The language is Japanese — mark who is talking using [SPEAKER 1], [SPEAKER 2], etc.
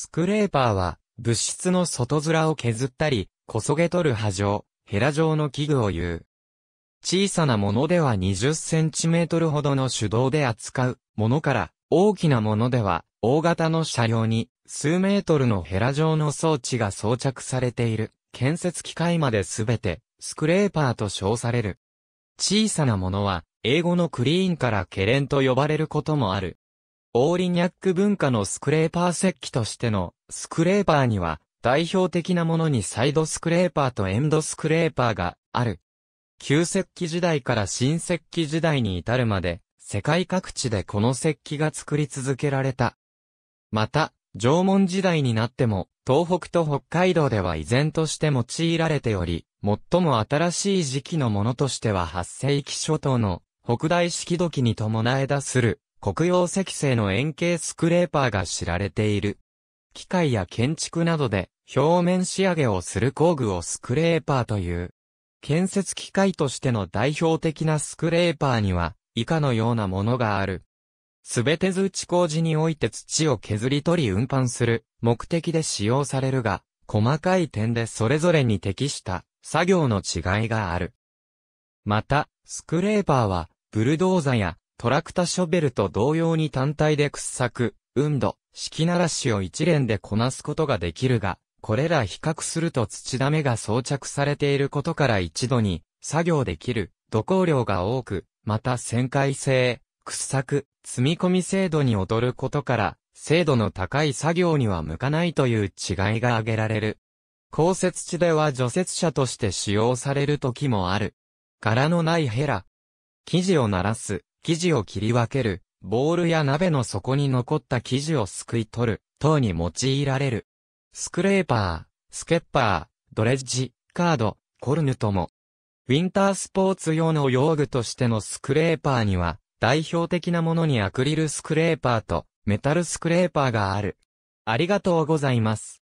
[SPEAKER 1] スクレーパーは、物質の外面を削ったり、こそげ取る波状、ヘラ状の器具を言う。小さなものでは20センチメートルほどの手動で扱うものから、大きなものでは、大型の車両に、数メートルのヘラ状の装置が装着されている、建設機械まで全て、スクレーパーと称される。小さなものは、英語のクリーンからケレンと呼ばれることもある。オーリニャック文化のスクレーパー石器としてのスクレーパーには代表的なものにサイドスクレーパーとエンドスクレーパーがある。旧石器時代から新石器時代に至るまで世界各地でこの石器が作り続けられた。また、縄文時代になっても東北と北海道では依然として用いられており、最も新しい時期のものとしては8世紀初頭の北大式土器に伴えだする黒曜石製の円形スクレーパーが知られている。機械や建築などで表面仕上げをする工具をスクレーパーという。建設機械としての代表的なスクレーパーには以下のようなものがある。すべて地工事において土を削り取り運搬する目的で使用されるが、細かい点でそれぞれに適した作業の違いがある。また、スクレーパーはブルドーザやトラクタショベルと同様に単体で掘削、運動、きならしを一連でこなすことができるが、これら比較すると土ダメが装着されていることから一度に作業できる土工量が多く、また旋回性、掘削、積み込み精度に劣ることから、精度の高い作業には向かないという違いが挙げられる。降雪地では除雪車として使用される時もある。柄のないヘラ。生地を鳴らす、生地を切り分ける、ボールや鍋の底に残った生地をすくい取る、等に用いられる。スクレーパー、スケッパー、ドレッジ、カード、コルヌとも。ウィンタースポーツ用の用具としてのスクレーパーには、代表的なものにアクリルスクレーパーとメタルスクレーパーがある。ありがとうございます。